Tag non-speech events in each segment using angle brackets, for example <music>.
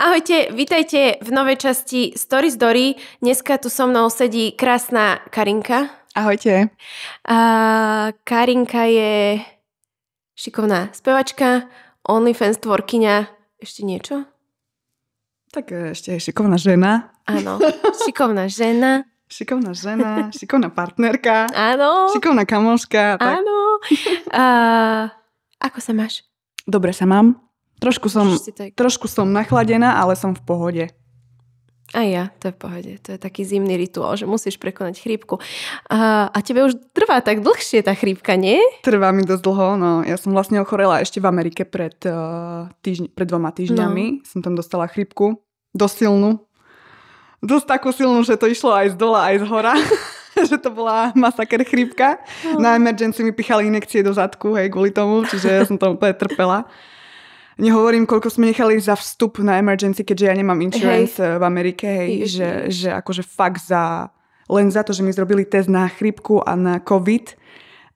Ahojte, vítajte v novej časti Stories Dory. Dneska tu so mnou sedí krásna Karinka. Ahojte. A Karinka je šikovná spevačka, OnlyFans tvorkyňa, ešte niečo? Tak e, ešte je šikovná žena. Áno, <laughs> šikovná žena. šikovná žena, šikovná partnerka. Áno. Šikovná kamoška. Áno. ako sa máš? Dobre sa mám. Trošku som, tak... trošku som nachladená, ale som v pohode. A ja, to je v pohode. To je taký zimný rituál, že musíš prekonať chrípku. A, a tebe už trvá tak dlhšie tá chrípka, nie? Trvá mi dosť dlho, no. Ja som vlastne ochorela ešte v Amerike pred, uh, týždň, pred dvoma týždňami. No. Som tam dostala chrípku, dosť silnú. Dosť takú silnú, že to išlo aj z dola, aj z hora. <laughs> že to bola masaker chrípka. No. Na emergency mi pichali inekcie do zadku, hej, kvôli tomu, čiže ja som to úplne trpela. Nehovorím, koľko sme nechali za vstup na emergency, keďže ja nemám insurance hej. Eh, v Amerike, hej, hej, že, hej. že akože fakt za, len za to, že mi zrobili test na chrypku a na COVID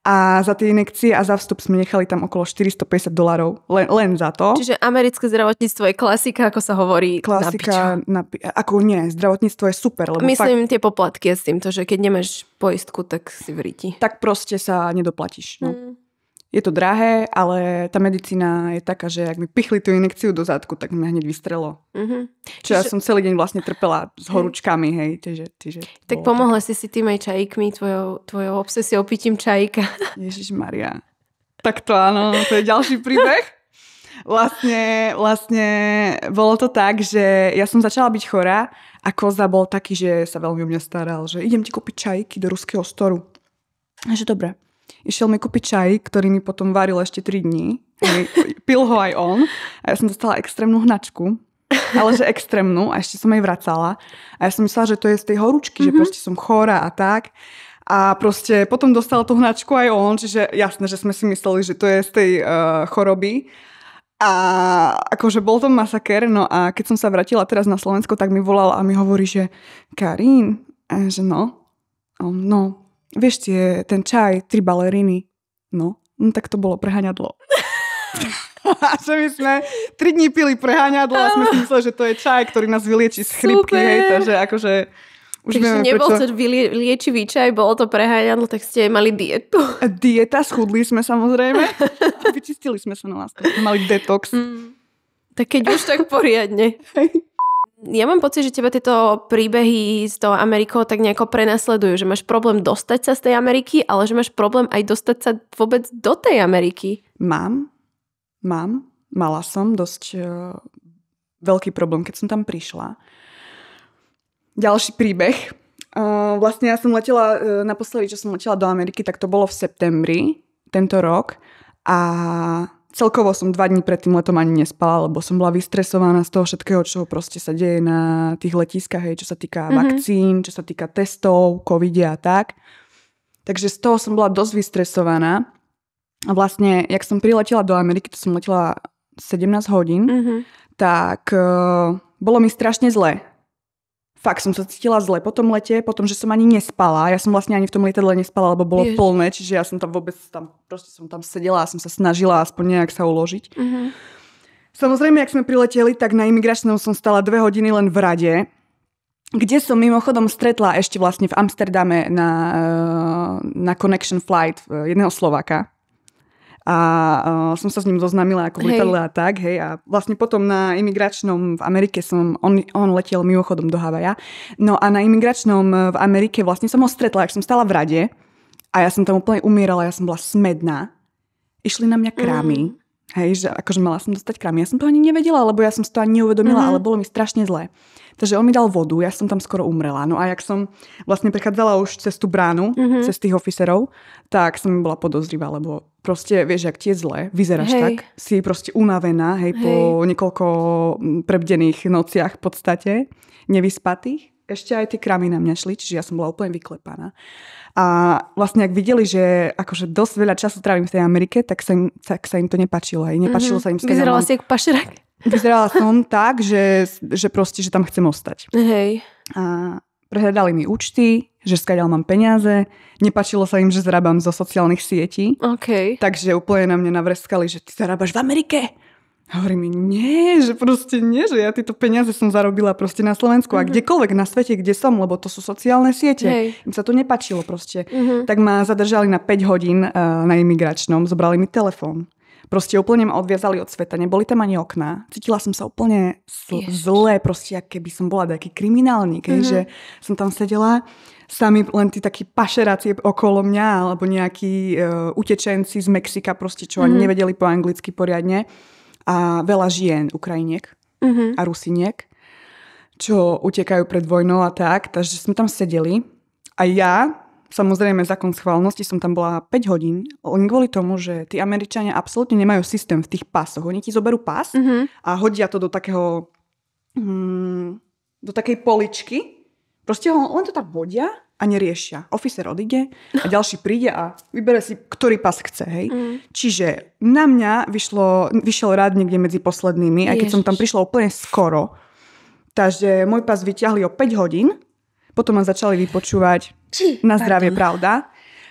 a za tie inekcie a za vstup sme nechali tam okolo 450 dolarov, len, len za to. Čiže americké zdravotníctvo je klasika, ako sa hovorí klasika na, na Ako nie, zdravotníctvo je super. Lebo Myslím fakt, tie poplatky s týmto, že keď nemáš poistku, tak si vríti. Tak proste sa nedoplatíš. No. Hmm. Je to drahé, ale tá medicína je taká, že ak mi pichli tú inekciu do zadku, tak mi hneď vystrelo. Mm-hmm. Čo Čiže... ja som celý deň vlastne trpela s horúčkami, hej. Čiže, čiže tak pomohla tak... si si tým aj čajíkmi, tvojou, tvojou obsesiou pitím čajíka. <laughs> Ježiš Maria. Tak to áno, to je ďalší príbeh. Vlastne, vlastne bolo to tak, že ja som začala byť chorá a Koza bol taký, že sa veľmi o mňa staral, že idem ti kúpiť čajky do ruského storu. A že dobre išiel mi kúpiť čaj, ktorý mi potom varil ešte 3 dní. Pil ho aj on a ja som dostala extrémnu hnačku. Ale že extrémnu a ešte som jej vracala. A ja som myslela, že to je z tej horúčky, mm-hmm. že mhm. proste som chora a tak. A proste potom dostal tú hnačku aj on, čiže jasné, že sme si mysleli, že to je z tej uh, choroby. A akože bol to masaker, no a keď som sa vrátila teraz na Slovensko, tak mi volal a mi hovorí, že Karín, že no, no, vieš tie, ten čaj, tri baleriny. No, no tak to bolo preháňadlo. <laughs> a že my sme tri dní pili preháňadlo a sme si mysleli, že to je čaj, ktorý nás vylieči z chrypky, hej, takže akože... Už Takže nebol prečo... to vylie, liečivý čaj, bolo to preháňadlo, tak ste mali dietu. Dieta, schudli sme samozrejme. <laughs> Vyčistili sme sa na lásku. Mali detox. Mm. Tak keď už tak poriadne. Hej. Ja mám pocit, že teba tieto príbehy z toho Amerikou tak nejako prenasledujú, že máš problém dostať sa z tej Ameriky, ale že máš problém aj dostať sa vôbec do tej Ameriky. Mám, mám, mala som dosť uh, veľký problém, keď som tam prišla. Ďalší príbeh. Uh, vlastne ja som letela, uh, naposledy, čo som letela do Ameriky, tak to bolo v septembri tento rok a celkovo som dva dní pred tým letom ani nespala, lebo som bola vystresovaná z toho všetkého, čo proste sa deje na tých letiskách, hej, čo sa týka mm-hmm. vakcín, čo sa týka testov, covid a tak. Takže z toho som bola dosť vystresovaná. A vlastne, jak som priletela do Ameriky, to som letela 17 hodín, mm-hmm. tak uh, bolo mi strašne zle fakt som sa cítila zle po tom lete, po tom, že som ani nespala. Ja som vlastne ani v tom lietadle nespala, lebo bolo Ježiš. plné, čiže ja som tam vôbec tam, proste som tam sedela a som sa snažila aspoň nejak sa uložiť. Uh-huh. Samozrejme, ak sme prileteli, tak na imigračnom som stala dve hodiny len v rade, kde som mimochodom stretla ešte vlastne v Amsterdame na, eh, na Connection Flight eh, jedného Slováka a uh, som sa s ním zoznámila ako v a tak, hej, a vlastne potom na imigračnom v Amerike som, on, on letiel mimochodom do Havaja, no a na imigračnom eh, v Amerike vlastne som ho stretla, ak som stala v rade a ja som tam úplne umierala, ja som bola smedná, išli na mňa krámy, mm. Hej, že akože mala som dostať kram. Ja som to ani nevedela, lebo ja som si to ani neuvedomila, mm-hmm. ale bolo mi strašne zlé. Takže on mi dal vodu, ja som tam skoro umrela. No a jak som vlastne prechádzala už cez tú bránu, mm-hmm. cez tých oficerov, tak som bola podozrivá, lebo proste, vieš, ak tie zle, vyzeráš hej. tak, si proste unavená, hej, hej, po niekoľko prebdených nociach v podstate, nevyspatých. Ešte aj tie kramy na mňa šli, čiže ja som bola úplne vyklepaná. A vlastne ak videli, že akože dosť veľa času trávim v tej Amerike, tak sa im, tak sa im to nepačilo. Aj. Nepačilo mm-hmm. sa im Vyzerala si ako pašerak. Vyzerala som tak, že, že proste, že tam chcem ostať. Hej. A prehľadali mi účty, že skáďal mám peniaze, nepačilo sa im, že zarábam zo sociálnych sietí. Okay. Takže úplne na mňa navreskali, že ty zarábaš v Amerike, a hovorí mi, nie, že proste nie, že ja tieto peniaze som zarobila proste na Slovensku mm-hmm. a mhm. kdekoľvek na svete, kde som, lebo to sú sociálne siete. Hej. Im sa to nepačilo proste. Mm-hmm. Tak ma zadržali na 5 hodín uh, na imigračnom, zobrali mi telefón. Proste úplne ma odviazali od sveta, neboli tam ani okná. Cítila som sa úplne sl- zle, proste, ak keby som bola nejaký kriminálnik, mm-hmm. že som tam sedela sami len tí takí pašeráci okolo mňa, alebo nejakí uh, utečenci z Mexika proste, čo mm-hmm. ani mhm. nevedeli po anglicky poriadne a veľa žien Ukrajiniek mm-hmm. a Rusiniek, čo utekajú pred vojnou a tak, takže sme tam sedeli a ja, samozrejme zákon schválnosti, som tam bola 5 hodín, len kvôli tomu, že tí Američania absolútne nemajú systém v tých pásoch. Oni ti zoberú pás mm-hmm. a hodia to do takého, hmm, do takej poličky, proste ho, len to tak vodia a neriešia. Oficer odíde a ďalší príde a vybere si, ktorý pas chce. Hej? Mm. Čiže na mňa vyšlo, vyšiel rád niekde medzi poslednými, aj keď Ježiš. som tam prišla úplne skoro. Takže môj pas vyťahli o 5 hodín, potom ma začali vypočúvať na zdravie, Pardon. pravda.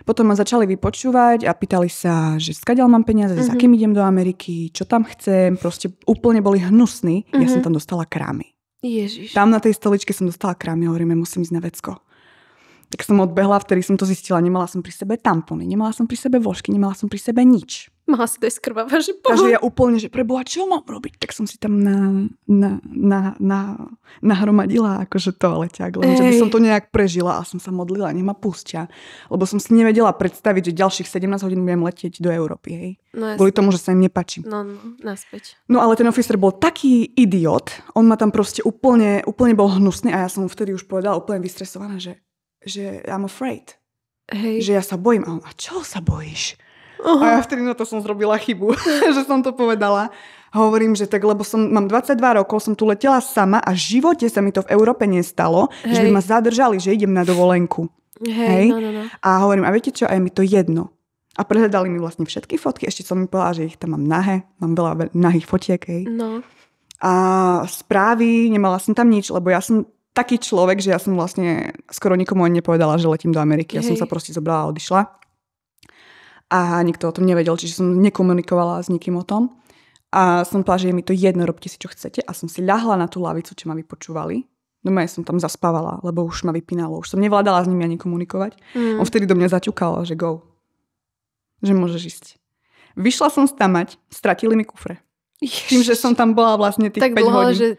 Potom ma začali vypočúvať a pýtali sa, že skadiaľ mám peniaze, mm-hmm. za mhm. kým idem do Ameriky, čo tam chcem. Proste úplne boli hnusní. Mm-hmm. Ja som mhm. tam dostala krámy. Ježiš. Tam na tej stoličke som dostala krámy, hovoríme, musím ísť na vecko tak som odbehla, vtedy som to zistila. Nemala som pri sebe tampony, nemala som pri sebe vožky, nemala som pri sebe nič. Mala si to aj skrvavá, že boha. Takže ja úplne, že preboha, čo mám robiť? Tak som si tam na, na, na, na, nahromadila akože toaleťák, len že by som to nejak prežila a som sa modlila, nech ma pustia. Lebo som si nevedela predstaviť, že ďalších 17 hodín budem letieť do Európy, hej. No, Kvôli tomu, že sa im nepačím. No, no, naspäť. No ale ten oficer bol taký idiot, on ma tam proste úplne, úplne bol hnusný a ja som mu vtedy už povedala úplne vystresovaná, že že I'm afraid. Hej. Že ja sa bojím. A on, a čo sa bojíš? Uh-huh. A ja vtedy na to som zrobila chybu, <laughs> že som to povedala. hovorím, že tak, lebo som, mám 22 rokov, som tu letela sama a v živote sa mi to v Európe nestalo, Hej. že by ma zadržali, že idem na dovolenku. Hej, Hej. No, no, no. A hovorím, a viete čo, aj mi to jedno. A prehľadali mi vlastne všetky fotky, ešte som mi povedala, že ich tam mám nahé, mám veľa nahých fotiek. Hej. No. A správy, nemala som tam nič, lebo ja som taký človek, že ja som vlastne skoro nikomu ani nepovedala, že letím do Ameriky. Hej. Ja som sa proste zobrala a odišla. A nikto o tom nevedel, čiže som nekomunikovala s nikým o tom. A som povedala, že je mi to jedno, robte si čo chcete. A som si ľahla na tú lavicu, čo ma vypočúvali. No ja som tam zaspávala, lebo už ma vypínalo. Už som nevládala s nimi ani komunikovať. Mm. On vtedy do mňa zaťukal, že go. Že môžeš ísť. Vyšla som stamať, stratili mi kufre. Ježiš. Tým, že som tam bola vlastne tých tak 5 dlho, hodín. Že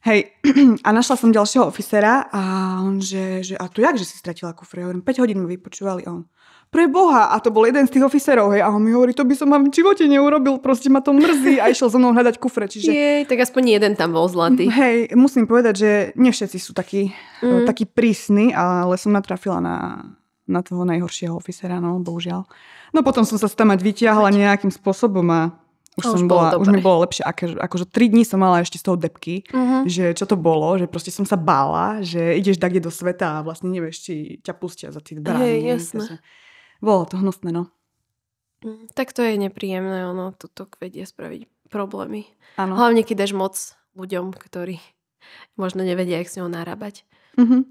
Hej, <clears throat> a našla som ďalšieho oficera a on, že, že a tu jak, že si stratila kufre? Hovorím, 5 hodín mi vypočúvali on. Pre boha, a to bol jeden z tých oficerov, hej, a on mi hovorí, to by som vám v živote neurobil, proste ma to mrzí a išiel so mnou hľadať kufre, čiže... Jej, tak aspoň jeden tam bol zlatý. Mm, hej, musím povedať, že nie všetci sú takí, e, mm. takí prísni, ale som natrafila na, na toho najhoršieho oficera, no bohužiaľ. No potom som sa tam mať vytiahla nejakým spôsobom a už, už som bola, už mi bolo lepšie, ako, akože tri dní som mala ešte z toho depky, uh-huh. že čo to bolo, že proste som sa bála, že ideš tak do sveta a vlastne nevieš, či ťa pustia za tie brány. Hej, jasné. Takže, bolo to hnusné, no. Mm, tak to je nepríjemné, ono toto vedie spraviť problémy. Ano. Hlavne, keď dáš moc ľuďom, ktorí možno nevedia, jak s ňou narábať. Uh-huh.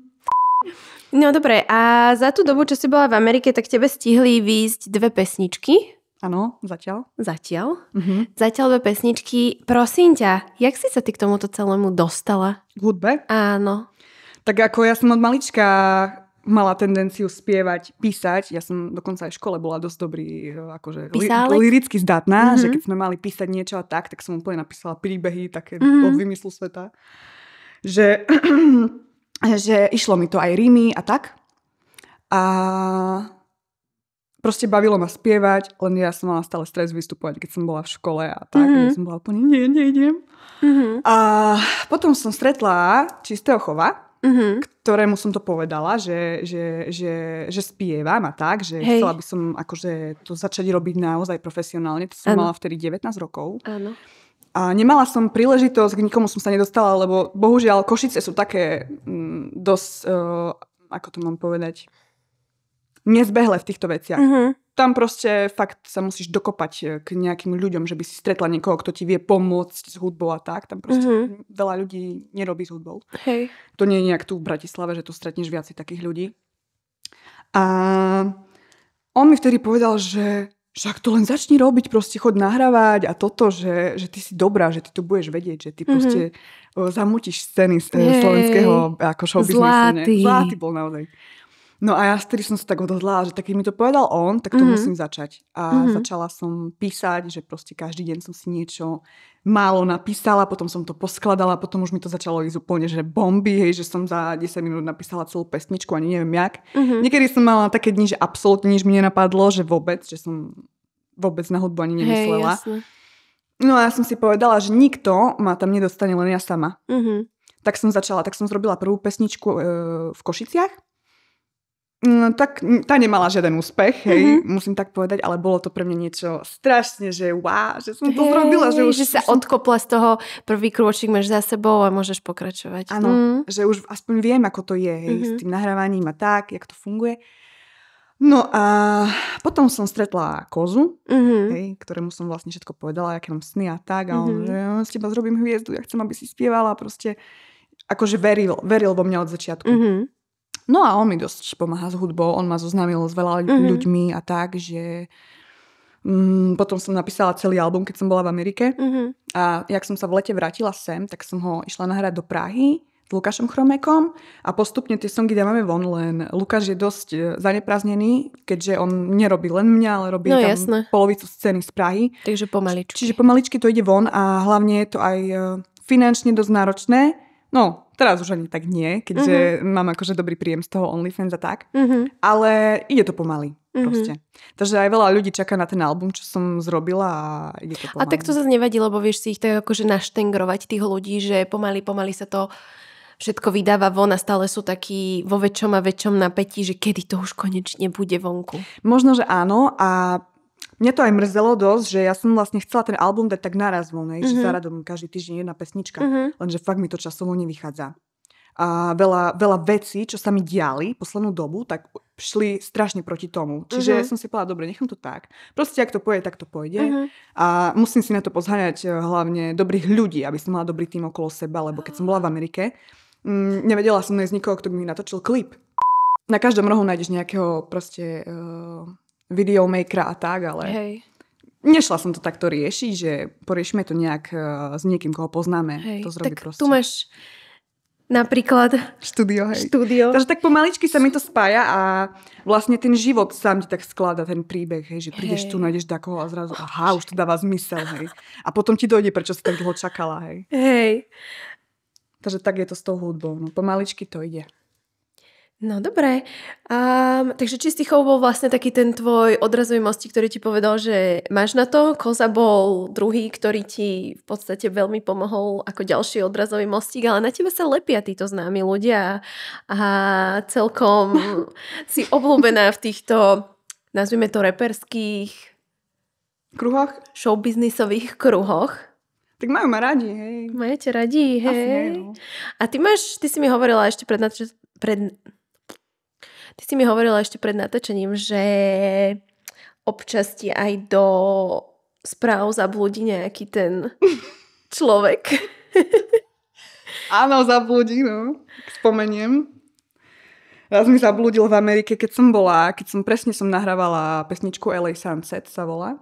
No dobre, a za tú dobu, čo si bola v Amerike, tak tebe stihli výjsť dve pesničky Áno, zatiaľ. Zatiaľ? Mm-hmm. Zatiaľ do pesničky. Prosím ťa, jak si sa ty k tomuto celému dostala? K hudbe? Áno. Tak ako ja som od malička mala tendenciu spievať, písať. Ja som dokonca aj v škole bola dosť dobrý, eh, akože li, liricky zdatná, mm-hmm. že mhm. keď sme mali písať niečo a tak, tak som úplne napísala príbehy také mm-hmm. od vymyslu sveta. Že, <clears throat> že išlo mi to aj rímy a tak. A proste bavilo ma spievať, len ja som mala stále stres vystupovať, keď som bola v škole a tak, mm-hmm. som bola úplne, nie, neidem. Mm-hmm. A potom som stretla čistého chova, mm-hmm. ktorému som to povedala, že, že, že, že spievam a tak, že Hej. chcela by som akože to začať robiť naozaj profesionálne. To som ano. mala vtedy 19 rokov. Áno. A nemala som príležitosť, k nikomu som sa nedostala, lebo bohužiaľ Košice sú také mm, dosť, uh, ako to mám povedať, nezbehle v týchto veciach. Uh-huh. Tam proste fakt sa musíš dokopať eh, k nejakým ľuďom, že by si stretla niekoho, kto ti vie pomôcť s hudbou a tak. Tam proste uh-huh. veľa ľudí nerobí s hudbou. Hej. To nie je nejak tu v Bratislave, že tu stretneš viac takých ľudí. A on mi vtedy povedal, že však to len začni robiť, proste chod nahrávať a toto, že, že ty si dobrá, že ty to budeš vedieť, že ty mhm. proste mm-hmm. zamutíš scény z eh, Jej, slovenského ako showbiznisu. Zlatý. Zlatý bol naozaj. No a ja vtedy som sa tak odhodla, že tak keď mi to povedal on, tak to mm-hmm. musím začať. A mm-hmm. začala som písať, že proste každý deň som si niečo málo napísala, potom som to poskladala, potom už mi to začalo ísť úplne, že bomby, hej, že som za 10 minút napísala celú pesničku, ani neviem jak. Mm-hmm. Niekedy som mala také dni, že absolútne nič mi nenapadlo, že vôbec, že som vôbec na hudbu ani nemyslela. Hej, jasne. No a ja som si povedala, že nikto ma tam nedostane, len ja sama. Mm-hmm. Tak som začala, tak som zrobila prvú pesničku e, v Košiciach No, tak tá nemala žiaden úspech, hej, mm-hmm. musím tak povedať, ale bolo to pre mňa niečo strašne, že wow, že som to hey, Že, už, že sa som... odkopla z toho, prvý krôčik máš za sebou a môžeš pokračovať. Áno, mm. že už aspoň viem, ako to je, hej, mm-hmm. s mhm. tým nahrávaním a tak, jak to funguje. No a potom som stretla kozu, mm-hmm. hej, ktorému som vlastne všetko povedala, aké mám sny a tak, a on, mm-hmm. že ja s teba zrobím hviezdu, ja chcem, aby si spievala, proste akože veril, veril vo mňa od začiatku. Mm-hmm. No a on mi dosť pomáha s hudbou, on ma zoznámil s veľa mm-hmm. ľuďmi a tak, že mm, potom som napísala celý album, keď som bola v Amerike mm-hmm. a jak som sa v lete vrátila sem, tak som ho išla nahrať do Prahy s Lukášom Chromekom a postupne tie songy dávame von, len Lukáš je dosť e, zaneprázdnený, keďže on nerobí len mňa, ale robí no, tam jasné. polovicu scény z Prahy. Takže pomaličky. Čiže pomaličky to ide von a hlavne je to aj e, finančne dosť náročné, No, teraz už ani tak nie, keďže uh-huh. mám akože dobrý príjem z toho OnlyFans a tak. Uh-huh. Ale ide to pomaly. Mm-hmm. Proste. Takže aj veľa ľudí čaká na ten album, čo som zrobila a ide to pomaly. A tak to zase nevadí, lebo vieš si ich tak akože naštengrovať tých ľudí, že pomaly, pomaly sa to všetko vydáva von a stále sú takí vo väčšom a väčšom napätí, že kedy to už konečne bude vonku. Možno, že áno a Mňa to aj mrzelo dosť, že ja som vlastne chcela ten album dať tak naraz voľne, mm-hmm. že mhm. zaradom každý týždeň jedna pesnička, mm-hmm. lenže fakt mi to časovo nevychádza. A veľa, veľa vecí, čo sa mi diali poslednú dobu, tak šli strašne proti tomu. Čiže uh-huh. Mhm. ja som si povedala, dobre, nechám to tak. Proste, ak to pôjde, tak to pôjde. Uh-huh. A musím si na to pozhaňať eh, hlavne dobrých ľudí, aby som mala dobrý tým okolo seba, lebo keď som bola v Amerike, m- mm, nevedela som nájsť nikoho, kto by mi natočil klip. Na každom rohu nájdeš nejakého proste... Uh, videomakera a tak, ale... Hej. Nešla som to takto riešiť, že poriešime to nejak uh, s niekým, koho poznáme. Hej, to tak proste. tu máš napríklad hej. štúdio. Takže tak pomaličky sa mi to spája a vlastne ten život sám ti tak sklada, ten príbeh, hej, že prídeš hej. tu, nájdeš takoho a zrazu, oh, aha, už to dáva zmysel, hej. A potom ti dojde, prečo si tak dlho čakala, hej. Hej. Takže tak je to s tou hudbou, no pomaličky to ide. No dobre, um, takže čistý chov bol vlastne taký ten tvoj odrazový mosti, ktorý ti povedal, že máš na to. Koza bol druhý, ktorý ti v podstate veľmi pomohol ako ďalší odrazový mostík, ale na teba sa lepia títo známi ľudia a celkom <laughs> si obľúbená v týchto, nazvime to reperských kruhoch, showbiznisových kruhoch. Tak majú ma radi, hej. Majete radi, hej. Asi, hej no. A ty máš, ty si mi hovorila ešte pred, pred Ty si mi hovorila ešte pred natočením, že občas ti aj do správ zablúdi nejaký ten <laughs> človek. Áno, zablúdi, no. Spomeniem. Raz mi zablúdil v Amerike, keď som bola, keď som presne som nahrávala pesničku LA Sunset sa volá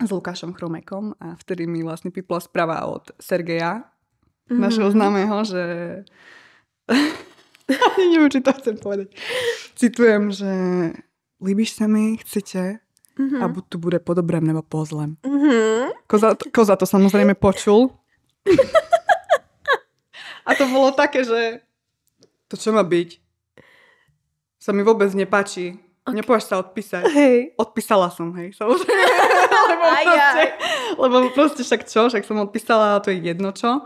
s Lukášom Chromekom a vtedy mi vlastne pipla správa od Sergeja, mm-hmm. našeho známeho, že <laughs> <laughs> Neviem, či to chcem povedať. Citujem, že líbiš sa mi, chcete mm-hmm. a buď tu bude po dobrém nebo po zlem. Mm-hmm. Koza, koza to samozrejme počul. <laughs> a to bolo také, že to čo má byť? Sa mi vôbec nepáči. Okay. Nepôjdeš sa odpísať. Hej. Odpísala som, hej, samozrejme. <laughs> lebo, proste, lebo proste však čo, však som odpísala a to je jedno čo.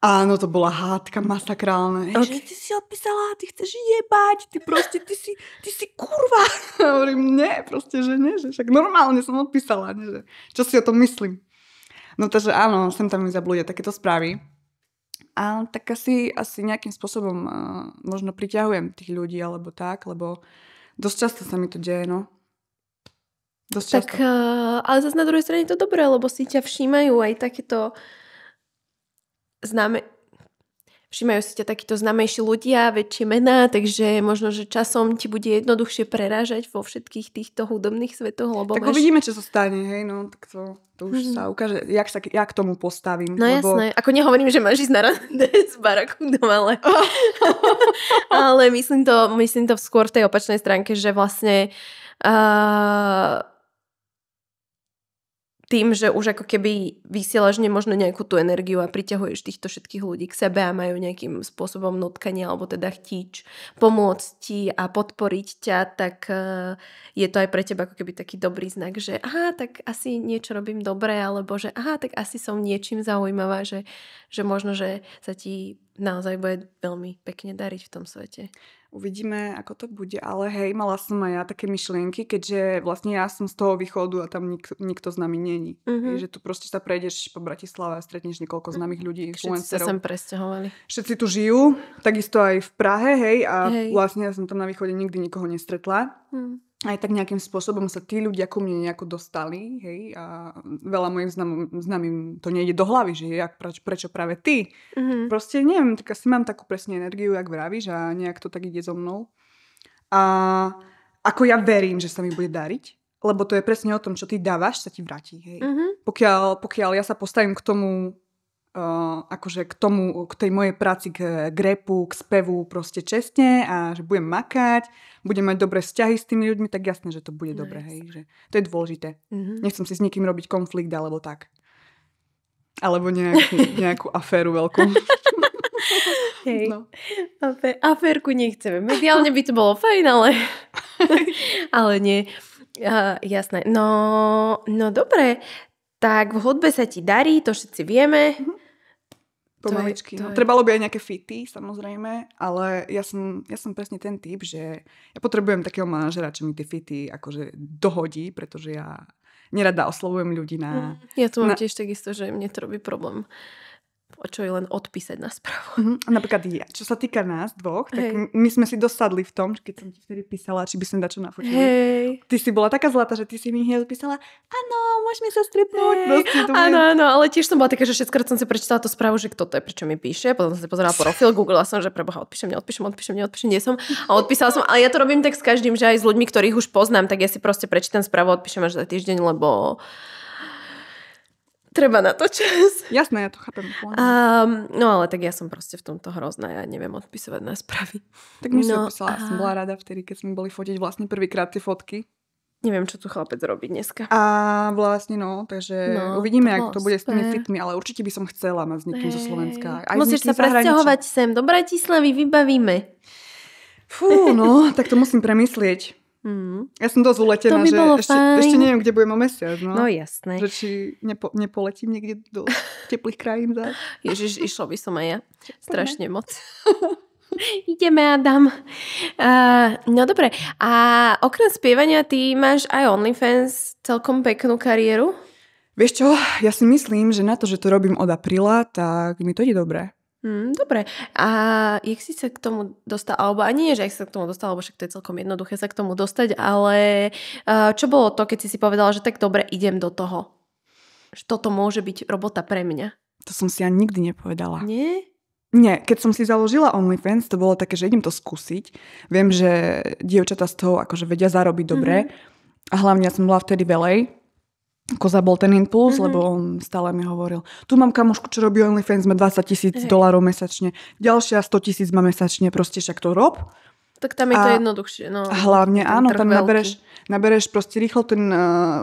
Áno, to bola hádka masakrálna. Okay. Že ty si odpísala, ty chceš jebať, ty proste, ty si, ty si kurva. <laughs> Hovorím, nie, proste, že nie, že však normálne som odpísala, nie, že čo si o tom myslím. No takže áno, sem tam mi zablúdia takéto správy. A tak asi, asi nejakým spôsobom uh, možno priťahujem tých ľudí alebo tak, lebo dosť často sa mi to deje, no. Dosť tak, Uh, ale zase na druhej strane je to dobré, lebo si ťa všímajú aj takéto uh, známe, všimajú si ťa takíto známejší ľudia, väčšie mená, takže možno, že časom ti bude jednoduchšie preražať vo všetkých týchto hudobných svetoch, lebo Tak máš... uvidíme, čo sa stane, hej, no, tak to, to už mm-hmm. sa ukáže, jak sa ja k tomu postavím. No lebo... jasné, ako nehovorím, že máš ísť na z baraku doma, ale... <laughs> ale myslím to, myslím to skôr v tej opačnej stránke, že vlastne uh, tým, že už ako keby vysielaš nemožno nejakú tú energiu a priťahuješ týchto všetkých ľudí k sebe a majú nejakým spôsobom nutkanie alebo teda chtíč pomôcť ti a podporiť ťa, tak e, je to aj pre teba ako keby taký dobrý znak, že aha, tak asi niečo robím dobre, alebo že aha, tak asi som niečím zaujímavá, že, že možno, že sa ti naozaj bude veľmi pekne dariť v tom svete. Uvidíme, ako to bude, ale hej, mala som aj ja také myšlienky, keďže vlastne ja som z toho východu a tam nik- nikto známy není. Mm-hmm. že tu proste sa prejdeš po Bratislave a stretneš niekoľko mhm. známych ľudí. Všetci sa sem presťahovali. Všetci tu žijú, takisto aj v Prahe, hej, a hej. vlastne ja som tam na východe nikdy nikoho nestretla. Mm aj tak nejakým spôsobom sa tí ľudia ku mne nejako dostali, hej, a veľa mojim známym, známym to nejde do hlavy, že jak, preč, prečo práve ty. Mm-hmm. Proste neviem, tak asi mám takú presne energiu, jak vravíš a nejak to tak ide so mnou. A ako ja verím, že sa mi bude dariť, lebo to je presne o tom, čo ty dávaš, sa ti vráti, hej. Mm-hmm. Pokiaľ, pokiaľ ja sa postavím k tomu Eh, akože k tomu, k tej mojej práci, k, grepu, k spevu proste čestne a že budem makať, budem mať dobré vzťahy s tými ľuďmi, tak jasné, že to bude no, dobré, hej, že to je dôležité. Mm-hmm. Nechcem si s nikým robiť konflikt alebo tak. Alebo nejakú, <laughs> nejakú aféru veľkú. <laughs> Hej. No. Afé, aférku nechceme. Mediálne by to bolo fajn, ale, <laughs> ale nie. Uh, jasné. No, no dobre tak v hudbe sa ti darí, to všetci vieme. Mm-hmm. Pomaličky. To je, to no. je... Trebalo by aj nejaké fity, samozrejme, ale ja som, ja som presne ten typ, že ja potrebujem takého manažera, čo mi tie fity akože dohodí, pretože ja nerada oslovujem ľudí na... Mhm. Ja to mám na... tiež takisto, že mne to robí problém čo je len odpísať na správu. Mm-hmm. Napríklad ja. Čo sa týka nás dvoch, tak hey. my sme si dosadli v tom, keď som ti vtedy písala, či by sme dačo nafotili. Hey. Ty si bola taká zlatá, že ty si mi hneď písala, áno, môžeme sa stretnúť. Áno, áno, ale tiež som bola taká, že všetko som si prečítala tú správu, že kto to je, prečo mi píše. Potom som si pozerala profil, googlila som, že preboha, odpíšem, neodpíšem, odpíšem, neodpíšem, nie som. A odpísala som, ale ja to robím tak s každým, že aj s ľuďmi, ktorých už poznám, tak ja si proste prečítam správu, odpíšem až za týždeň, lebo treba na to čas. Jasné, ja to chápem. Um, no ale tak ja som proste v tomto hrozná, ja neviem odpisovať na správy. Tak mi no, odpísala, a... som bola rada vtedy, keď sme boli fotiť vlastne prvýkrát tie fotky. Neviem, čo tu chlapec robí dneska. A vlastne no, takže no, uvidíme, to ak to bude s tými fitmi, ale určite by som chcela mať s niekým hey. zo Slovenska. Aj Musíš sa presťahovať sem do Bratislavy, vybavíme. Fú, no, tak to musím premyslieť. Mm. Ja som dosť uletená, že ešte, ešte neviem, kde budem o mesiac. No, no jasné. Že či nepo, nepoletím niekde do <laughs> teplých krajín za... Ježiš, išlo by som aj ja. Strašne moc. <laughs> Ideme, Adam. Uh, no dobre. A okrem spievania, ty máš aj OnlyFans celkom peknú kariéru? Vieš čo, ja si myslím, že na to, že to robím od apríla, tak mi to ide dobre. Mm, dobre. A jak si sa k tomu dostal, alebo ani nie, že jak sa k tomu dostal, lebo však to je celkom jednoduché sa k tomu dostať, ale čo bolo to, keď si si povedala, že tak dobre, idem do toho? Že toto môže byť robota pre mňa. To som si ani nikdy nepovedala. Nie? Nie, keď som si založila OnlyFans, to bolo také, že idem to skúsiť. Viem, že dievčatá z toho akože vedia zarobiť dobre. Mm-hmm. A hlavne ja som bola vtedy velej, Koza bol ten impuls, mm-hmm. lebo on stále mi hovoril, tu mám kamošku, čo robí OnlyFans, sme 20 tisíc hey. dolárov mesačne, ďalšia 100 tisíc má mesačne, proste však to rob. Tak tam je a to jednoduchšie. No, hlavne áno, tam nabereš, nabereš proste rýchlo ten, eh,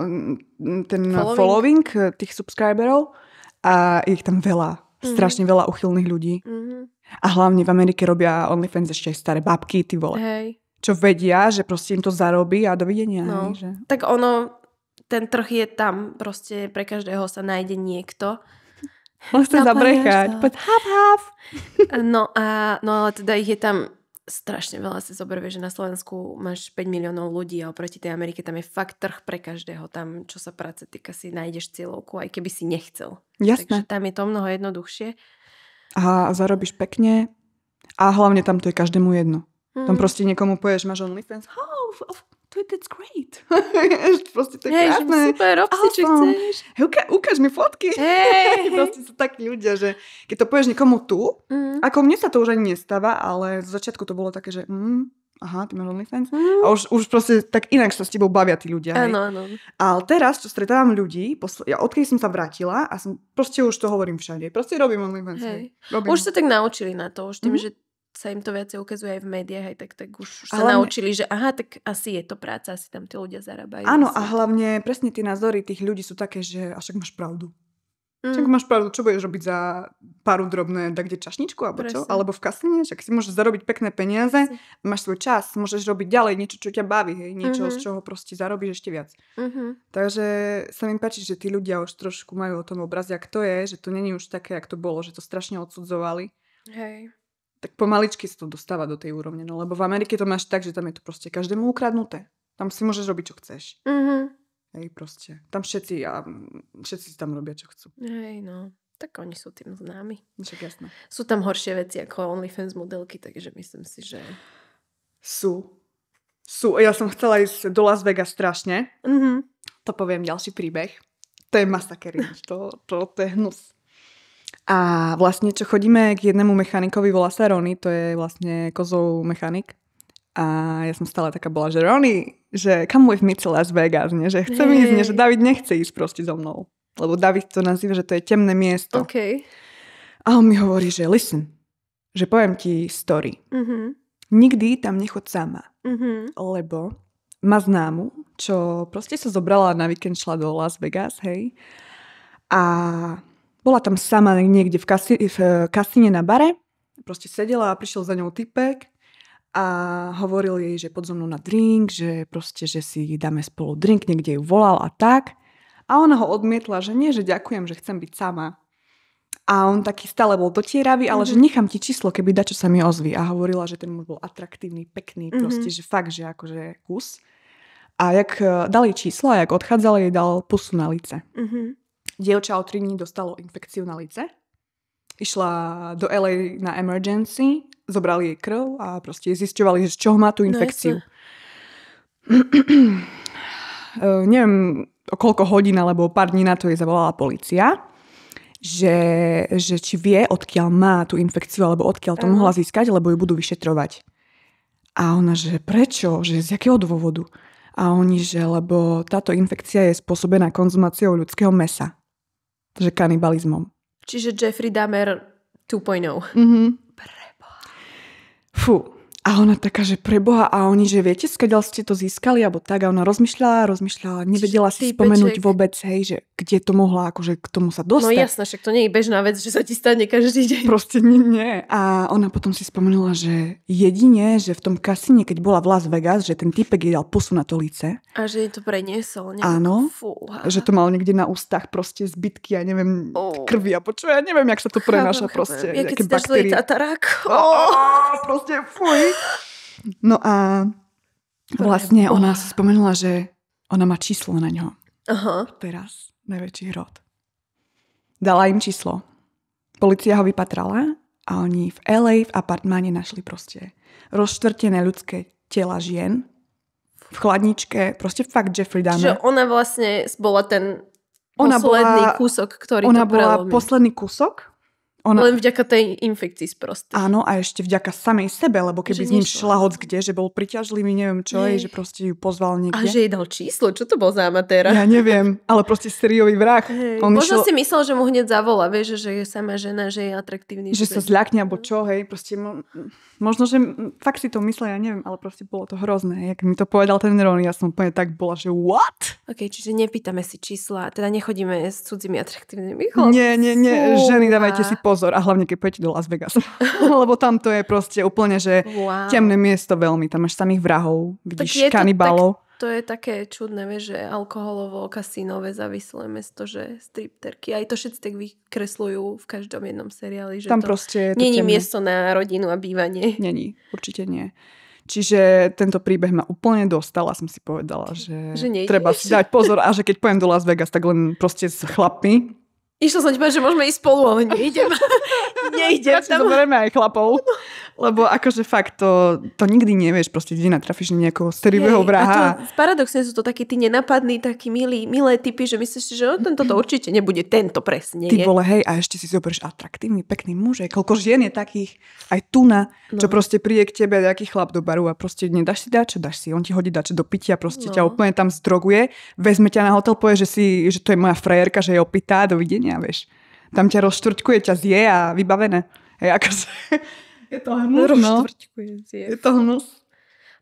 ten following. following eh, tých subscriberov a je ich tam veľa. Mm-hmm. Strašne veľa uchylných ľudí. Mm-hmm. A hlavne v Amerike robia OnlyFans ešte aj staré babky, ty vole. Hej čo vedia, že proste im to zarobí a dovidenia. No. Že... Tak ono, ten trh je tam, proste pre každého sa nájde niekto. <laughs> Môžete zabrechať, poď hav, hav. <laughs> No, a, no ale teda ich je tam strašne veľa si zober, že na Slovensku máš 5 miliónov ľudí a oproti tej Amerike tam je fakt trh pre každého. Tam, čo sa práce týka, si nájdeš cieľovku, aj keby si nechcel. Jasné. Takže tam je to mnoho jednoduchšie. A zarobíš pekne a hlavne tam to je každému jedno. Mm. Tam mhm. proste niekomu povieš, máš OnlyFans, oh, of to je, that's great. <laughs> proste to je hey, krásne. Hej, super, rob si, čo chceš. Hey, uka- ukáž mi fotky. Hey. <laughs> proste sú takí ľudia, že keď to povieš niekomu tu, mm. ako mne sa to už ani nestáva, ale z začiatku to bolo také, že mm, aha, ty máš OnlyFans. Mm. A už, už proste tak inak sa s tebou bavia tí ľudia. Áno, áno. Ale teraz, čo stretávam ľudí, posl- ja odkedy som sa vrátila a som, proste už to hovorím všade. Proste robím OnlyFans. Hey. Robím. Už sa tak naučili na to, už tým, mm. že sa im to viacej ukazuje aj v médiách, aj tak, tak už sa hlavne... naučili, že aha, tak asi je to práca, asi tam tí ľudia zarábajú. Áno, a hlavne presne tie názory tých ľudí sú také, že a však máš pravdu. Mm. Však máš pravdu, čo budeš robiť za pár drobné, tak kde čašničku alebo presne. čo? Alebo v kasine, však si môžeš zarobiť pekné peniaze, presne. máš svoj čas, môžeš robiť ďalej niečo, čo ťa baví, hej, niečo, mm-hmm. z čoho proste zarobíš ešte viac. Mm-hmm. Takže sa mi páči, že tí ľudia už trošku majú o tom obraz, ak to je, že to není už také, ako to bolo, že to strašne odsudzovali. Hej tak pomaličky sa to dostáva do tej úrovne. No lebo v Amerike to máš tak, že tam je to proste každému ukradnuté. Tam si môžeš robiť, čo chceš. Mm-hmm. Hej, proste. Tam všetci, a všetci tam robia, čo chcú. Hej, no. Tak oni sú tým známi. Však jasné. Sú tam horšie veci ako OnlyFans modelky, takže myslím si, že... Sú. Sú. Ja som chcela ísť do Las Vegas strašne. Mm-hmm. To poviem ďalší príbeh. To je masaker, to, to, to je hnus. A vlastne, čo chodíme k jednému mechanikovi, volá sa Rony, to je vlastne kozov mechanik. A ja som stále taká bola, že Rony, že come with me to Las Vegas, nie? že chcem hey. ísť, nie? že David nechce ísť proste so mnou. Lebo David to nazýva, že to je temné miesto. Okay. A on mi hovorí, že listen, že poviem ti story. Mm-hmm. Nikdy tam nechod sama, mm-hmm. lebo má známu, čo proste sa zobrala na víkend šla do Las Vegas, hej. A bola tam sama niekde v, kasi, v eh, kasine na bare, proste sedela a prišiel za ňou typek a hovoril jej, že podzomnú na drink, že proste, že si dáme spolu drink, niekde ju volal a tak. A ona ho odmietla, že nie, že ďakujem, že chcem byť sama. A on taký stále bol dotieravý, ale mm-hmm. že mhm. nechám ti číslo, keby dačo sa mi ozví. A hovorila, že ten muž bol atraktívny, pekný, mm-hmm. proste, že fakt, že akože kus. A jak eh, dali číslo a jak odchádzala, jej dal pusu na lice. Mm-hmm. Dievča o 3 dní dostalo infekciu na lice. Išla do LA na emergency, zobrali jej krv a proste zisťovali, že z čoho má tú no, infekciu. No, <clears throat> uh, neviem, o koľko hodín alebo pár dní na to jej zavolala policia že, že či vie, odkiaľ má tú infekciu, alebo odkiaľ to uh-huh. mohla získať, lebo ju budú vyšetrovať. A ona, že prečo? Že z jakého dôvodu? A oni, že lebo táto infekcia je spôsobená konzumáciou ľudského mesa že kanibalizmom. Čiže Jeffrey Dahmer 2.0. Mm-hmm. Preboha. Fú, a ona taká, že preboha a oni, že viete, skeďal ste to získali, alebo tak. A ona rozmýšľala, rozmýšľala, nevedela si spomenúť peček. vôbec, hej, že kde to mohla, akože k tomu sa dostať. No jasné, však to nie je bežná vec, že sa ti stane každý deň. Proste nie, nie. A ona potom si spomenula, že jedine, že v tom kasíne, keď bola v Las Vegas, že ten typek jej dal pusu na to lice. A že jej to preniesol. Nejak. Áno, Fúha. že to mal niekde na ústach proste zbytky, ja neviem, oh. krvi a ja neviem, jak sa to prenáša chápem, proste. Ja keď si dáš tatarák. Oh, oh, proste, fuj. No a vlastne ona si spomenula, že ona má číslo na ňo. Aha. Teraz najväčší hrod. Dala im číslo. Polícia ho vypatrala a oni v LA v apartmáne našli proste rozštvrtené ľudské tela žien v chladničke, proste fakt Jeffrey Dahmer. Čiže ona vlastne bola ten ona posledný bola, kúsok, ktorý Ona bola posledný kúsok ona... Len vďaka tej infekcii sprosti. Áno, a ešte vďaka samej sebe, lebo keby že s ním šla hoc kde, že bol priťažlivý, neviem čo jej, že proste ju pozval niekde. A že jej dal číslo, čo to bol za amatéra? Ja neviem, ale proste seriový vrah. Hej, On možno išiel... si myslel, že mu hneď zavola, vieš, že je sama žena, že je atraktívny. Že, že sa zľakne, alebo čo, hej, proste... Možno, že fakt si to myslel, ja neviem, ale proste bolo to hrozné. Jak mi to povedal ten Ron, ja som úplne tak bola, že what? Ok, čiže nepýtame si čísla, teda nechodíme s cudzími atraktívnymi chlapcami. Nie, nie, nie, Súha. ženy, dávajte si pozor a hlavne keď pôjdete do Las Vegas. <laughs> Lebo tam to je proste úplne, že wow. temné miesto veľmi, tam máš samých vrahov, vidíš tak kanibalov. tak to je také čudné, vieš, že alkoholovo kasínové závislé mesto, že stripterky. Aj to všetci tak vykresľujú v každom jednom seriáli. Že Tam to proste... To není temné. miesto na rodinu a bývanie. <laughs> Není, určite nie. Čiže tento príbeh ma úplne dostala, som si povedala, že, že treba si dať pozor a že keď pojem do Las Vegas, tak len proste s chlapmi. Išla som ti že môžeme ísť spolu, ale nejdem. <laughs> nejdem. Ja tam... Zoberieme aj chlapov. <laughs> Lebo akože fakt, to, to nikdy nevieš, proste kde natrafíš nejakého strivého vraha. A to, paradoxne sú to takí tí nenapadní, takí milí, milé typy, že myslíš si, že o, tento to určite nebude tento presne. Ty vole, hej, a ešte si zoberieš atraktívny, pekný muž. Koľko žien je takých, aj tu na, no. čo proste príde k tebe nejaký chlap do baru a proste nedáš si dačo, dáš si, on ti hodí dačo do pitia, proste no. ťa úplne tam zdroguje, vezme ťa na hotel, povie, že, si, že to je moja frajerka, že je opitá, dovidenia, vieš. Tam ťa rozštvrtkuje, ťa zje a vybavené. Hej, akože, je to hnusno. Je to hnus.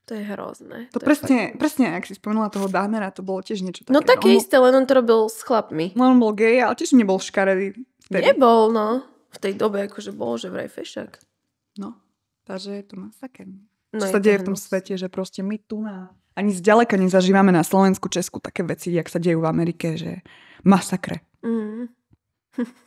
To je hrozné. To, to presne, fakt... presne, ak si spomenula toho Dámera, to bolo tiež niečo také. No také on no. isté, len on to robil s chlapmi. No on bol gej, ale tiež nebol škaredý. Vtedy. Nebol, no. V tej dobe akože bol, že vraj fešak. No, takže je to masaker. No Čo sa deje v tom svete, že proste my tu na... Ani zďaleka nezažívame na Slovensku, Česku také veci, jak sa dejú v Amerike, že masakre. Mm. <laughs>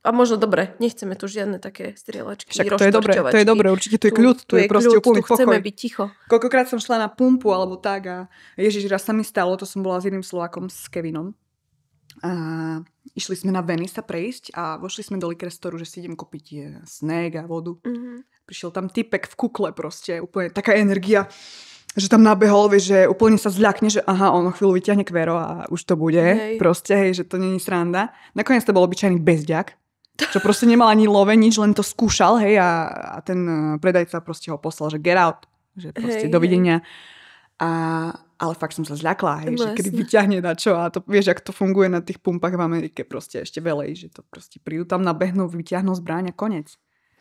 A možno dobre, nechceme tu žiadne také strieľačky, Však to je dobre, to je dobre, určite tu je kľud, tu, tu je, je proste kľud, úplný tu chceme pokoj. byť ticho. Koľkokrát som šla na pumpu alebo tak a ježiš, raz sa mi stalo, to som bola s jedným slovákom s Kevinom. A išli sme na Venice sa prejsť a vošli sme do Likrestoru, že si idem kúpiť eh, sneg a vodu. Mm-hmm. Prišiel tam typek v kukle proste, úplne taká energia že tam nabehol, vieš, že úplne sa zľakne, že aha, on o chvíľu vyťahne kvero a už to bude. Hej. Proste, hej, že to není sranda. Nakoniec to bol obyčajný bezďak, čo proste nemal ani love, nič, len to skúšal, hej, a, a ten e, predajca proste ho poslal, že get out, že proste hej, dovidenia. Hej. A, ale fakt som sa zľakla, hej, Vlastne. že kedy vlastne. vyťahne na čo a to, vieš, ak to funguje na tých pumpách v Amerike proste ešte veľej, že to proste prídu tam nabehnú, vyťahnú zbráň a konec.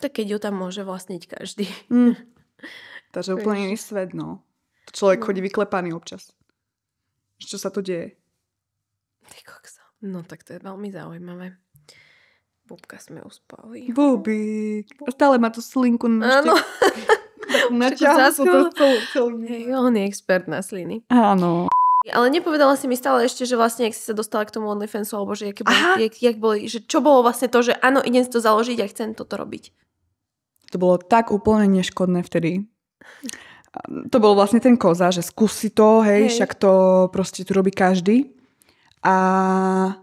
Tak keď ju tam môže vlastniť každý. Mm. <laughs> Takže úplne iný svet, no. Človek no. chodí vyklepaný občas. Čo sa tu deje? Ty No tak to je veľmi zaujímavé. Bubka sme uspali. Bubi. Stále má tú slinku na Áno. <laughs> na To Hey, on je expert na sliny. Áno. Ale nepovedala si mi stále ešte, že vlastne, ak si sa dostala k tomu OnlyFansu, alebo že, jaké boli, jak, jak boli, že čo bolo vlastne to, že áno, idem si to založiť a chcem toto robiť. To bolo tak úplne neškodné vtedy. To bol vlastne ten koza, že skúsi to, hej, hej. však to proste tu robí každý. A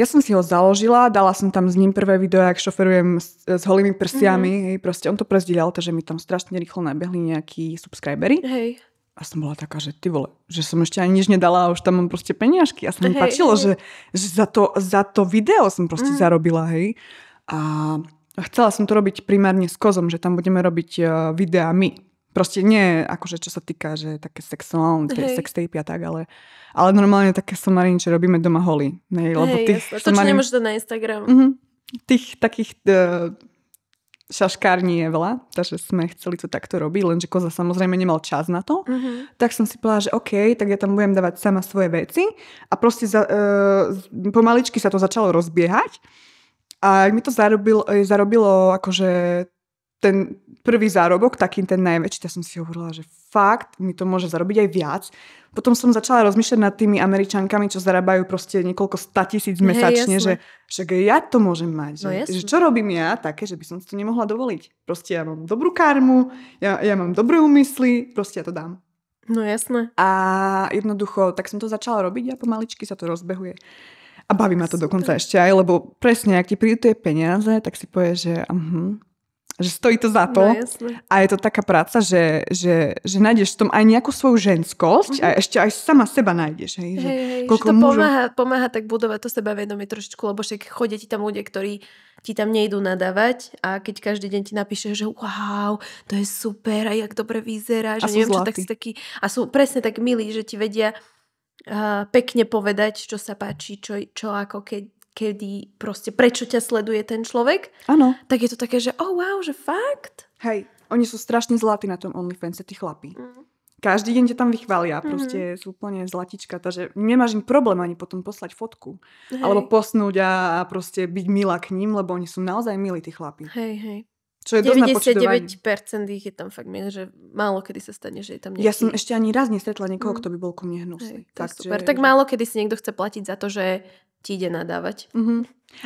ja som si ho založila, dala som tam s ním prvé video, ak šoferujem s, s holými prsiami. Mm-hmm. Hej, proste on to prezdielal, takže mi tam strašne rýchlo nabehli nejakí subscribery. Hej. A som bola taká, že ty vole, že som ešte ani nič nedala a už tam mám proste peniažky. A sa mi páčilo, hej. že, že za, to, za to video som proste mm. zarobila, hej. A chcela som to robiť primárne s kozom, že tam budeme robiť eh, videá my. Proste nie, akože čo sa týka, že také sexuálne, hey. sex tape a tak, ale, ale normálne také somariny, čo robíme doma holy Ne? lebo hey, tých Somarín, To, čo na Instagram. Mm-hmm, tých takých uh, šaškární je veľa, takže sme chceli to takto robiť, lenže Koza samozrejme nemal čas na to. Uh-huh. Tak som si povedala, že OK, tak ja tam budem dávať sama svoje veci a proste za, uh, pomaličky sa to začalo rozbiehať a mi to zarobilo, e, zarobilo akože ten, prvý zárobok, taký ten najväčší, ja som si hovorila, že fakt, mi to môže zarobiť aj viac. Potom som začala rozmýšľať nad tými američankami, čo zarábajú proste niekoľko statisíc mesačne, že však ja to môžem mať. no, že, že čo robím ja také, že by som si to nemohla dovoliť. Proste ja mám dobrú karmu, ja, ja mám dobré úmysly, proste ja to dám. No jasné. A jednoducho, tak som to začala robiť a pomaličky sa to rozbehuje. A baví ma to Super. dokonca ešte aj, lebo presne, ak ti prídu tie peniaze, tak si povieš, že uh-huh, že stojí to za to. No, a je to taká práca, že, že, že nájdeš v tom aj nejakú svoju ženskosť mm-hmm. a mhm. ešte aj sama seba nájdeš. Hej, hej, že, hej, že to môžu... pomáha, pomáha tak budovať to sebavedomie trošičku, lebo však chodia ti tam ľudia, ktorí ti tam nejdú nadávať a keď každý deň ti napíše, že wow, to je super a jak dobre vyzerá, že neviem zlatí. čo, tak si taký, a sú presne tak milí, že ti vedia uh, pekne povedať, čo sa páči, čo, čo ako keď kedy proste prečo ťa sleduje ten človek, ano. tak je to také, že oh wow, že fakt? Hej, oni sú strašne zlatí na tom OnlyFans, tí chlapí. Mm. Každý deň ťa tam vychvália, mhm. proste mm. sú úplne zlatička, takže nemáš im problém ani potom poslať fotku. Hej. Alebo posnúť a proste byť milá k ním, lebo oni sú naozaj milí tí chlapí. Hej, hej. Čo je 99% ich je tam fakt milé, že málo kedy sa stane, že je tam nejaký... Ja som ešte ani raz nestretla niekoho, mm. kto by bol ku mne hnusný. Hej, tak, super. Že... Tak málo kedy si niekto chce platiť za to, že ti ide nadávať. Mm-hmm.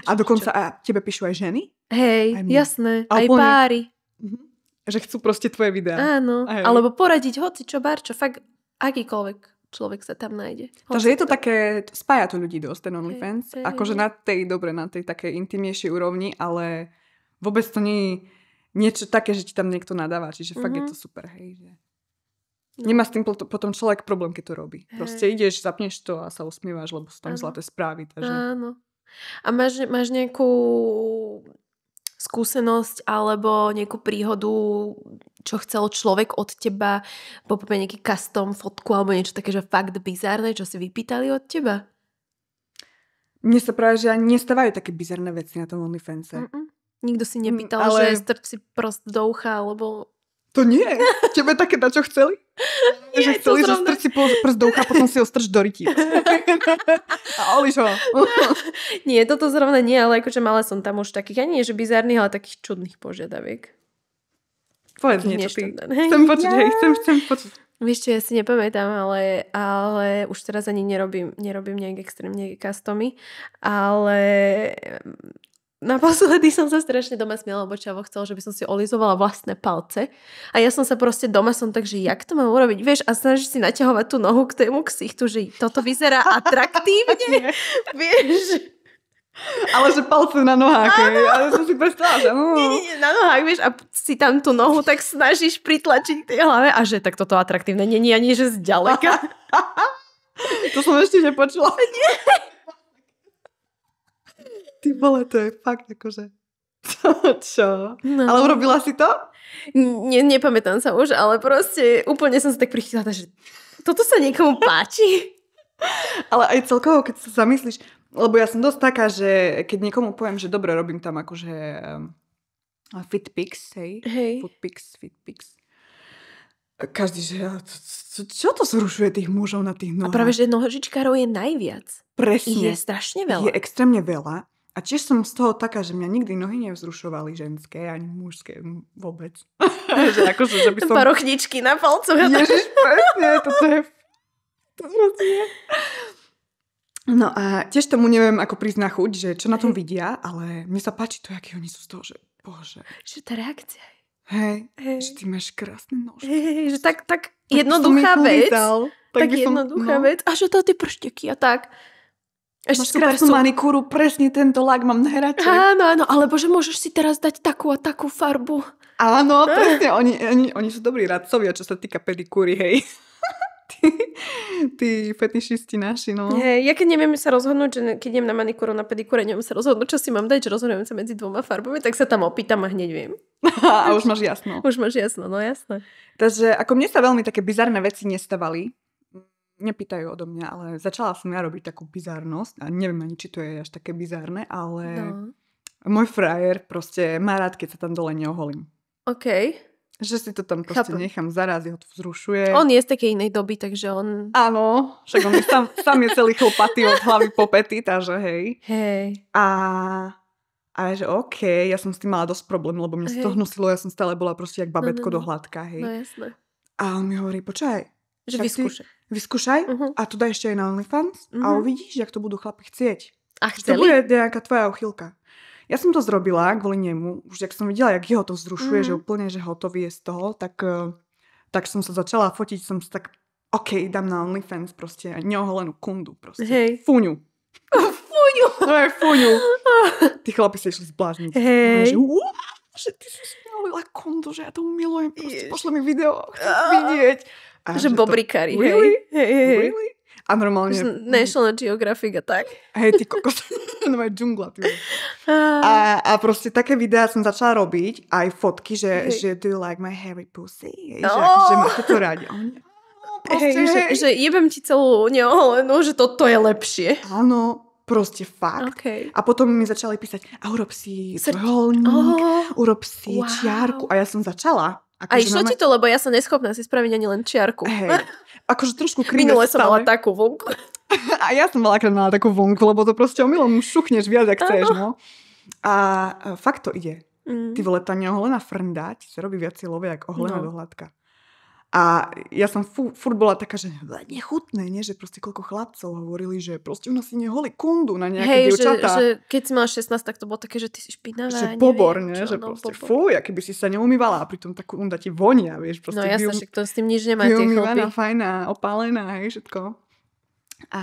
A dokonca čo? a tebe píšu aj ženy? Hej, aj jasné. Aj páry. Mm-hmm. Že chcú proste tvoje videá. Áno. Aj. Alebo poradiť hoci čo, barčo. Fakt akýkoľvek človek sa tam nájde. Hoci Takže je to také, spája to ľudí dosť, ten OnlyFans. Hey, hey. akože na tej, dobre, na tej takej intimnejšej úrovni, ale vôbec to nie je niečo také, že ti tam niekto nadáva. Čiže fakt mm-hmm. je mhm. to super, hej. Že... No. Nemá s tým potom človek problém, keď to robí. Proste ideš, zapneš to a sa usmievaš, lebo sú tam zlaté správy. Takže... Áno. A máš, máš nejakú skúsenosť alebo nejakú príhodu, čo chcel človek od teba, poprvé nejaký custom fotku alebo niečo také, že fakt bizárne, čo si vypýtali od teba? Mne sa práve, že ani nestávajú také bizarné veci na tom OnlyFans. Nikto si mm, nepýtal, ale... že strč si prost do ucha, alebo to nie. Tebe také na čo chceli? Nie, že chceli, že strč si prst do ucha, potom si ho strč do rytí. A oliš ho. <laughs> nie, toto zrovna nie, ale akože mala som tam už takých, ani nie, že bizarných, ale takých čudných požiadaviek. Povedz niečo ty. Chcem <laughs> počuť, ja. hej, chcem, chcem počuť. Vieš čo, ja si nepamätám, ale, ale už teraz ani nerobím, nerobím nejak extrémne customy, ale Naposledy som sa strašne doma smiela, lebo Čavo chcel, že by som si olizovala vlastné palce. A ja som sa proste doma som tak, že jak to mám urobiť, vieš, a snažíš si naťahovať tú nohu k tému ksichtu, že toto vyzerá <laughs> atraktívne, vieš. Ale že palce na nohách. Áno. Je. Ale som si predstavila, že... Mm. Nie, nie, nie, na nohách, vieš, a si tam tú nohu tak snažíš pritlačiť k tej hlave a že tak toto atraktívne nie, nie, ani že zďaleka. <laughs> <laughs> to som ešte nepočula. Nie. Ty vole, to je fakt akože... <laughs> Čo? No. Ale urobila si to? N- nepamätám sa už, ale proste úplne som sa tak prichytila, že toto sa niekomu páči. <laughs> ale aj celkovo, keď sa zamyslíš, lebo ja som dosť taká, že keď niekomu poviem, že dobre, robím tam akože um, ehm, fitpix, hej? Hej. Foodpix, fitpix každý, že čo, čo to zrušuje tých mužov na tých nohách? A práve, že nohožičkárov je najviac. Presne. Je strašne veľa. Je extrémne veľa. A tiež som z toho taká, že mňa nikdy nohy nevzrušovali ženské, ani mužské vôbec. <laughs> že akože, že by som... Parochničky na palcoch. Ježiš, presne, toto je... <laughs> To je No a tiež tomu neviem ako na chuť, že čo na tom vidia, ale mne sa páči to, aký oni sú z toho, že bože. Že tá reakcia je. Hej, hey. že ty máš nožky. Hey, hey, že tak, tak, tak jednoduchá vec. tak, tak jednoduchá no. vec. A že to ty pršteky a tak. Ešte Máš krásnu sú... manikúru, presne tento lak mám najradšej. Áno, áno, alebo že môžeš si teraz dať takú a takú farbu. Áno, <laughs> presne, oni, oni, oni sú dobrí radcovia, čo sa týka pedikúry, hej. <laughs> tí, tí fetišisti naši, no. Hej, ja keď neviem sa rozhodnúť, že keď idem na manikúru, na pedikúre, neviem sa rozhodnúť, čo si mám dať, že rozhodujem sa medzi dvoma farbami, tak sa tam opýtam a hneď viem. <laughs> a už máš jasno. Už máš jasno, no jasné. Takže ako mne sa veľmi také bizarné veci nestávali, nepýtajú odo mňa, ale začala som ja robiť takú bizarnosť a neviem ani, či to je až také bizárne, ale no. môj frajer proste má rád, keď sa tam dole neoholím. OK. Že si to tam proste Chápu. nechám zaraz, ho to vzrušuje. On je z takej inej doby, takže on... Áno, však on je sam, sam <laughs> je celý chlopatý od hlavy po pety, takže hej. Hej. A a ja, že OK, ja som s tým mala dosť problém, lebo mňa okay. to hnusilo, ja som stále bola proste jak babetko no, no, no. do hladka, hej. No jasné. A on mi hovorí, počkaj, že tak vyskúšaj. Vyskúšaj uh-huh. a to daj ešte aj na OnlyFans uh-huh. a mhm. uvidíš, jak to budú chlapi chcieť. A chceli? To bude nejaká tvoja uchylka. Ja som to zrobila kvôli nemu, už jak som videla, jak jeho to vzrušuje, uh-huh. že mhm. úplne, že hotový je z toho, tak, eh, tak som sa začala fotiť, som sa tak, OK, dám na OnlyFans proste neoholenú kundu proste. Hej. Fúňu. fúňu. To je fúňu. <laughs> Tí chlapi sa išli zblážniť. Hej. Že, ty si si kundu, že ja to milujem, proste pošle mi video, chcem ah. vidieť. A že, že bobrikári, to... really? hej. Hey, hey. Really? A normálne... National Geographic a tak. Hej, ty kokos, <laughs> no aj džungla. Ty. <laughs> A, a proste také videá som začala robiť, aj fotky, že, hey. že do you like my hairy pussy? Že, oh. že že máte to radi. On... No, <laughs> proste, hey, hej. Že, že jebem ti celú neoholenú, že toto to je lepšie. Áno, proste fakt. Okay. A potom mi začali písať, a urob si Srd... trojuholník, oh. urob si wow. čiarku. A ja som začala. Ako, a išlo máme... ti to, lebo ja som neschopná si spraviť ani len čiarku. Hej. <laughs> Akože trošku krivne Minule som mala takú vonku. <laughs> A ja som mala mala takú vonku, lebo to proste omylom šuchneš viac, ak chceš. No. A e, fakt to ide. Mm. Ty vole, tá neoholená frndať ti sa robí viac silové, ako oholená no. dohľadka. A ja som fu- furt bola taká, že nechutné, nie? že proste koľko chlapcov hovorili, že proste ona si neholi kundu na nejaké Hej, dievčatá. Že, že keď si mala 16, tak to bolo také, že ty si špinavá. Že pobor, neviem, čo, že no, proste pobor. fú, aký by si sa neumývala a pritom tá kunda ti vonia, vieš. No, proste no sa však to s tým nič nemá. Vyumývaná, fajná, opálená, hej, všetko. A,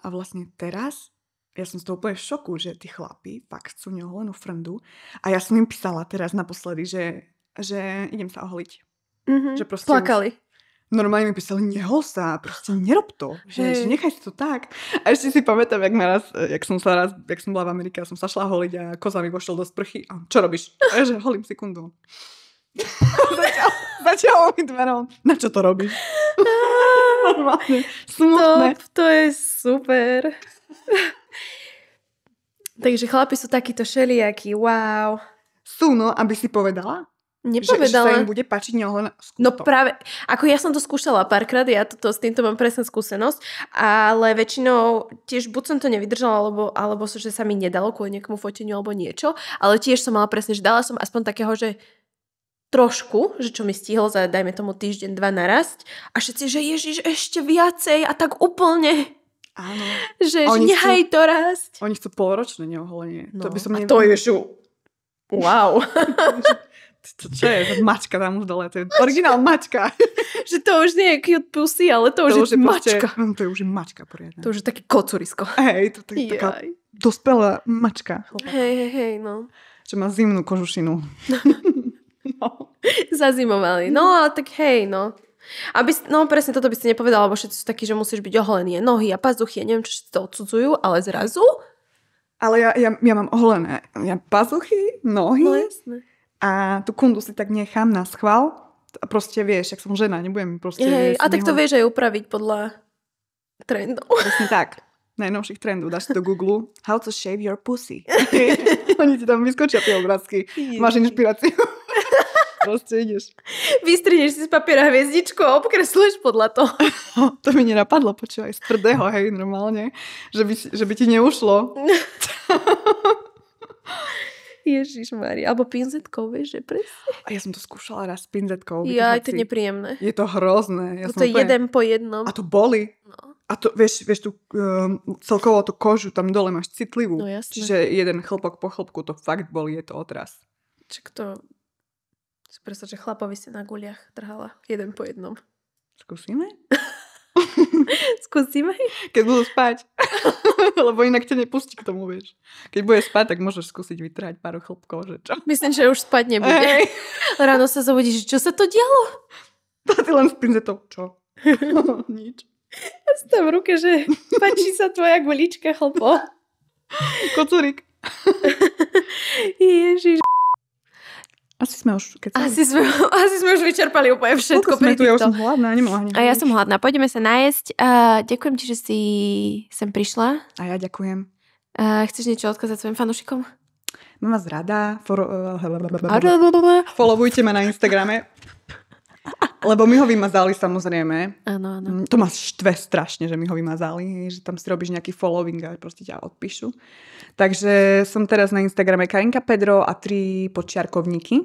a vlastne teraz ja som z toho úplne v šoku, že tí chlapi fakt chcú neoholenú frndu. A ja som im písala teraz naposledy, že, že idem sa oholiť Mm-hmm. Že proste Plakali. Už... Normálne mi písali, nehol sa, proste nerob to, že, hey. nechaj to tak. A ešte si pamätám, jak, raz, jak som sa raz, jak som bola v Amerike, a som sa šla holiť a koza mi vošiel do sprchy. A čo robíš? A ja, že holím sekundu. <laughs> začal, mi dverom. Na čo to robíš? Normálne. Smutné. Top, to je super. Takže chlapi sú takíto šeliakí, wow. Sú, no, aby si povedala? Nepovedala. Že, že sa im bude páčiť neohľadná No práve, ako ja som to skúšala párkrát, ja toto, s týmto mám presne skúsenosť, ale väčšinou tiež buď som to nevydržala, alebo, alebo so, že sa mi nedalo kvôli nejakomu foteniu alebo niečo, ale tiež som mala presne, že dala som aspoň takého, že trošku, že čo mi stihlo za, dajme tomu, týždeň, dva narast. A všetci, že Ježiš, ešte viacej a tak úplne. Áno. Že oni nehaj chcú, to rásť. Oni chcú polročné neoholenie. No. To by som nevedala. A to je šu. Wow. <laughs> <laughs> to čo je, mačka tam už dole, to je mačka. originál mačka. <laughs> že to už nie je cute pussy, ale to, to už, je, je mačka. Proste, to je už <laughs> mačka poriadne. To už je taký kocurisko. Hej, to je taká dospelá mačka. Hej, hej, hej, no. Čo má zimnú kožušinu. <laughs> no. Zazimovali. No, ale tak hej, no. Aby, no presne toto by si nepovedala, lebo všetci sú takí, že musíš byť oholený, nohy a pazuchy, ja neviem, čo si to odsudzujú, ale zrazu... Ale ja, ja, ja mám oholené ja pazuchy, nohy, no, jasne a tú kundu si tak nechám na schvál. A proste vieš, ak som žena, nebudem proste... Hej, a tak to vieš aj upraviť podľa trendov. Presne tak. Najnovších trendov. Dáš do Google How to shave your pussy. <laughs> Oni ti tam vyskočia tie obrázky. Máš inšpiráciu. <laughs> proste ideš. Vystrihneš si z papiera hviezdičku a obkresluješ podľa toho. <laughs> to mi nenapadlo, počúvaj, z prdého, hej, normálne. Že by, že by ti neušlo. Ježiš Mari. Alebo pinzetkou, vieš, že presne. A ja som to skúšala raz s pinzetkou. Ja, je to nepríjemné. Je to hrozné. Ja to, to je úplne... jeden po jednom. A to boli. No. A to, vieš, vieš tú, um, celkovo tú kožu tam dole máš citlivú. No jasne. Čiže jeden chlpok po chlpku to fakt boli, je to otras. Čiže to... Si predstav, že chlapovi si na guliach trhala, jeden po jednom. Skúsime? <laughs> <laughs> Skúsime? Keď budú spať. <laughs> Lebo inak ťa nepustí k tomu, vieš. Keď bude spať, tak môžeš skúsiť vytrhať pár chlopkov. Že čo? Myslím, že už spať nebude. Hey. <laughs> Ráno sa zobudíš, čo sa to dialo? To ty len s to Čo? Nič. Ja tam v ruke, že páči sa tvoja gulička, chlopo. Kocurik. Ježiš. Asi sme už, keď sa... asi, sme, <laughs> asi sme už vyčerpali úplne všetko. Sme tu, ja už som hladná, nemohla ani. A ja som hladná, poďme sa nájsť. Uh, ďakujem ti, že si sem prišla. A ja ďakujem. Uh, chceš niečo odkázať svojim fanúšikom? Mám vás rada. For... <laughs> Followujte ma na Instagrame. Lebo my ho vymazali samozrejme. Áno, áno. Mm, to ma štve strašne, že my ho vymazali, že tam si robíš nejaký following a proste ťa odpíšu. Takže som teraz na Instagrame Karinka Pedro a tri počiarkovníky.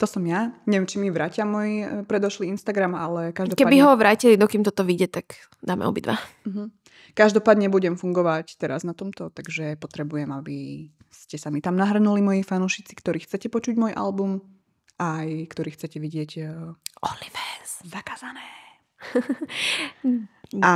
To som ja. Neviem, či mi vrátia môj e, predošlý Instagram, ale každopádne... Keby ho vrátili, dokým toto vyjde, tak dáme obidva. Uh-huh. Každopádne budem fungovať teraz na tomto, takže potrebujem, aby ste sa mi tam nahrnuli, moji fanúšici, ktorí chcete počuť môj album, aj ktorí chcete vidieť... E, Olives. Zakazané. <laughs> a...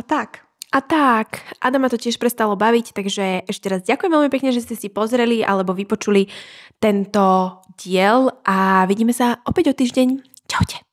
A tak. A tak, Adama to tiež prestalo baviť, takže ešte raz ďakujem veľmi pekne, že ste si pozreli alebo vypočuli tento diel a vidíme sa opäť o týždeň. Čaute.